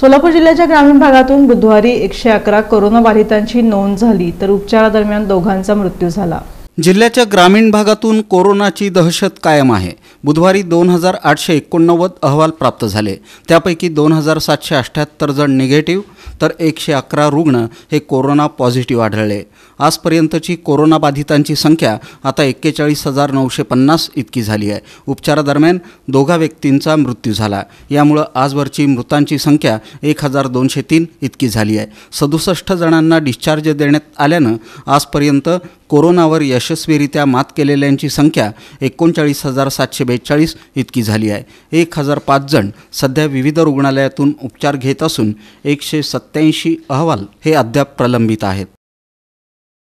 सोलापूर जिल्ह्याच्या ग्रामीण भागातून बुधवारी एकशे अकरा बाधितांची नोंद झाली तर उपचारादरम्यान दोघांचा मृत्यू झाला जिल्ह्याच्या ग्रामीण भागातून कोरोनाची दहशत कायम आहे बुधवारी दोन हजार आठशे एकोणनव्वद अहवाल प्राप्त झाले त्यापैकी दोन हजार सातशे अठ्ठ्याहत्तर जण निगेटिव्ह तर एकशे अकरा रुग्ण हे कोरोना पॉझिटिव्ह आढळले आजपर्यंतची कोरोनाबाधितांची संख्या आता एक्केचाळीस हजार नऊशे पन्नास इतकी झाली आहे उपचारादरम्यान दोघा व्यक्तींचा मृत्यू झाला यामुळं आजवरची मृतांची संख्या एक हजार दोनशे तीन इतकी झाली आहे सदुसष्ट जणांना डिस्चार्ज देण्यात आल्यानं आजपर्यंत कोरोनावर यश यशस्वीरित्या मात केलेल्यांची संख्या एकोणचाळीस हजार सातशे बेचाळीस इतकी झाली आहे एक हजार पाच जण सध्या विविध रुग्णालयातून उपचार घेत असून एकशे सत्त्याऐंशी अहवाल हे अद्याप प्रलंबित आहेत